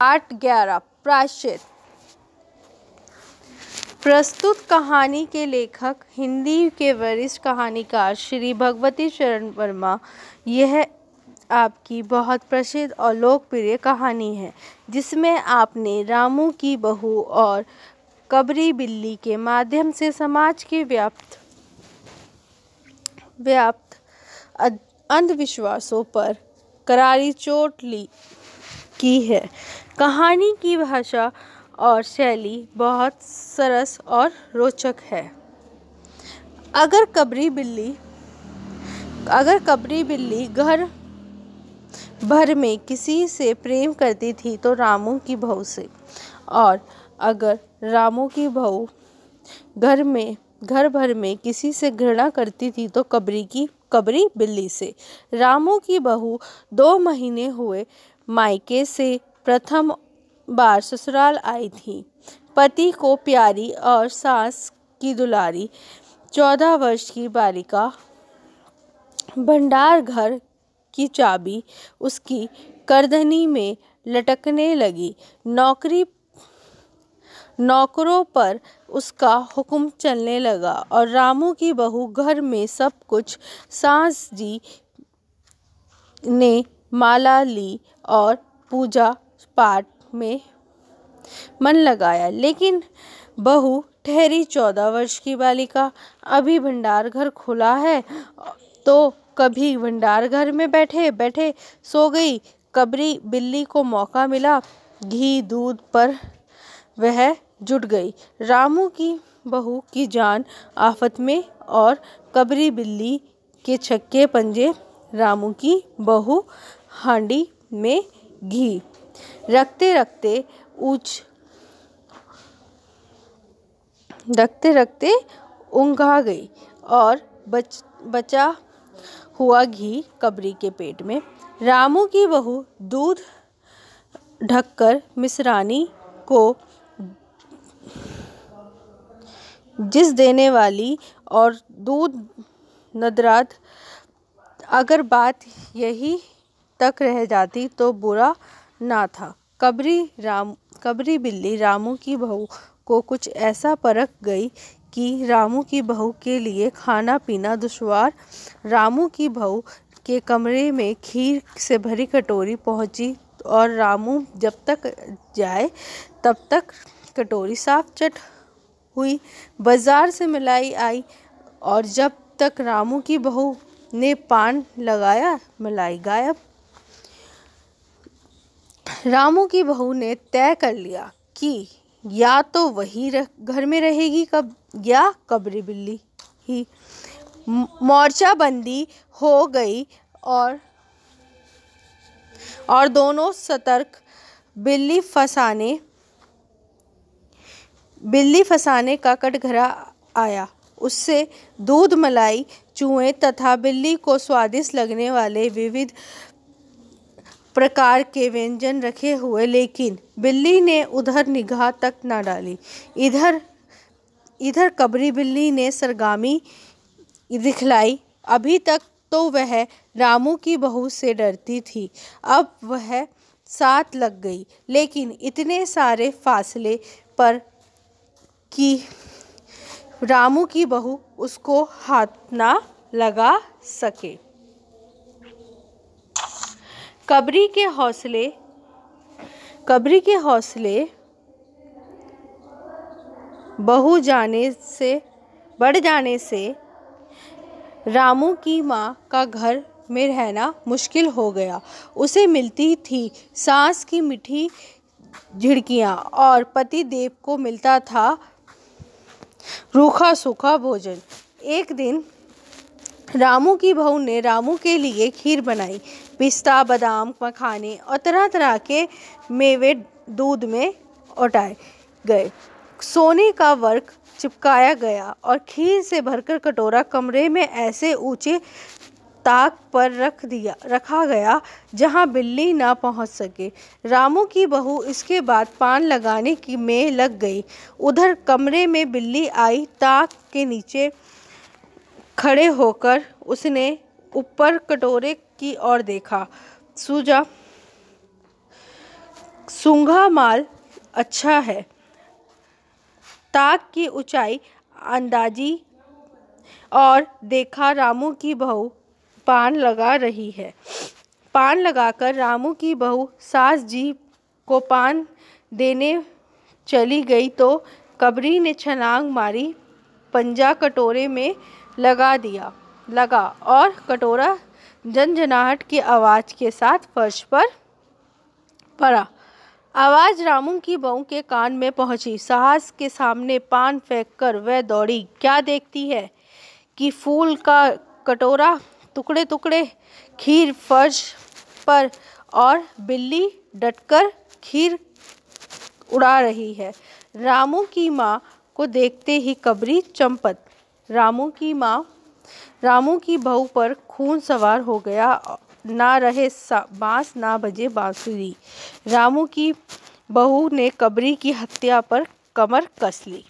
part ग्यारह प्राश्चित प्रस्तुत कहानी के लेखक हिंदी के वरिष्ठ कहानीकार श्री भगवती शरण वर्मा यह आपकी बहुत प्रसिद्ध और लोकप्रिय कहानी है जिसमें आपने रामू की बहू और कबरी बिल्ली के माध्यम से समाज के व्याप्त व्याप्त अंधविश्वासों पर करारी चोट ली की है कहानी की भाषा और शैली बहुत सरस और रोचक है अगर कबरी बिल्ली अगर कबरी बिल्ली घर भर में किसी से प्रेम करती थी तो रामू की बहू से और अगर रामू की बहू घर में घर भर में किसी से घृणा करती थी तो कबरी की कबरी बिल्ली से रामू की बहू दो महीने हुए मायके से प्रथम बार ससुराल आई थी पति को प्यारी और सास की दुलारी चौदह वर्ष की बालिका भंडार घर की चाबी उसकी करदनी में लटकने लगी नौकरी नौकरों पर उसका हुक्म चलने लगा और रामू की बहू घर में सब कुछ सास जी ने माला ली और पूजा पाठ में मन लगाया लेकिन बहू ठहरी चौदह वर्ष की बालिका अभी भंडार घर खुला है तो कभी भंडार घर में बैठे बैठे सो गई कबरी बिल्ली को मौका मिला घी दूध पर वह जुट गई रामू की बहू की जान आफत में और कबरी बिल्ली के छक्के पंजे रामू की बहू हांडी में घी रखते रखते ऊंच रखते रखते उंगा गई और बच बचा हुआ घी कबरी के पेट में रामू की बहू दूध ढककर मिसरानी को जिस देने वाली और दूध नदरात अगर बात यही तक रह जाती तो बुरा ना था कबरी राम कबरी बिल्ली रामू की बहू को कुछ ऐसा परख गई कि रामू की बहू के लिए खाना पीना दुशवार रामू की बहू के कमरे में खीर से भरी कटोरी पहुंची और रामू जब तक जाए तब तक कटोरी साफ चट हुई बाज़ार से मिलाई आई और जब तक रामू की बहू ने पान लगाया मलाई गायब रामू की बहू ने तय कर लिया कि या तो वही घर में रहेगी कब या कब्री बिल्ली ही मोर्चा बंदी हो गई और और दोनों सतर्क बिल्ली फंसाने बिल्ली फंसाने का कटघरा आया उससे दूध मलाई चूहे तथा बिल्ली को स्वादिष्ट लगने वाले विविध प्रकार के व्यंजन रखे हुए लेकिन बिल्ली ने उधर निगाह तक न डाली इधर इधर कबरी बिल्ली ने सरगामी दिखलाई अभी तक तो वह रामू की बहू से डरती थी अब वह साथ लग गई लेकिन इतने सारे फासले पर कि रामू की बहू उसको हाथ ना लगा सके कबरी के हौसले कबरी के हौसले बहू जाने से बढ़ जाने से रामू की माँ का घर में रहना मुश्किल हो गया उसे मिलती थी सांस की मीठी झिड़कियाँ और पति देव को मिलता था रूखा सूखा भोजन एक दिन रामू की बहू ने रामू के लिए खीर बनाई पिस्ता बादाम मखाने और तरह तरह के मेवे दूध में उठाए गए सोने का वर्क चिपकाया गया और खीर से भरकर कटोरा कमरे में ऐसे ऊंचे ताक पर रख दिया रखा गया जहां बिल्ली ना पहुंच सके रामू की बहू इसके बाद पान लगाने की में लग गई उधर कमरे में बिल्ली आई ताक के नीचे खड़े होकर उसने ऊपर कटोरे की ओर देखा सूजा सूंघा माल अच्छा है ताक की ऊंचाई अंदाजी और देखा रामू की बहू पान लगा रही है पान लगाकर रामू की बहू सास जी को पान देने चली गई तो कबरी ने छलांग मारी पंजा कटोरे में लगा दिया लगा और कटोरा जनजनाहट की आवाज़ के साथ फर्श पर पड़ा आवाज़ रामू की बहू के कान में पहुंची साहस के सामने पान फेंक कर वह दौड़ी क्या देखती है कि फूल का कटोरा टुकड़े टुकड़े खीर फर्श पर और बिल्ली डटकर खीर उड़ा रही है रामू की माँ को देखते ही कबरी चंपत रामू की माँ रामू की बहू पर खून सवार हो गया ना रहे बांस ना बजे बांसुरी रामू की बहू ने कबरी की हत्या पर कमर कस ली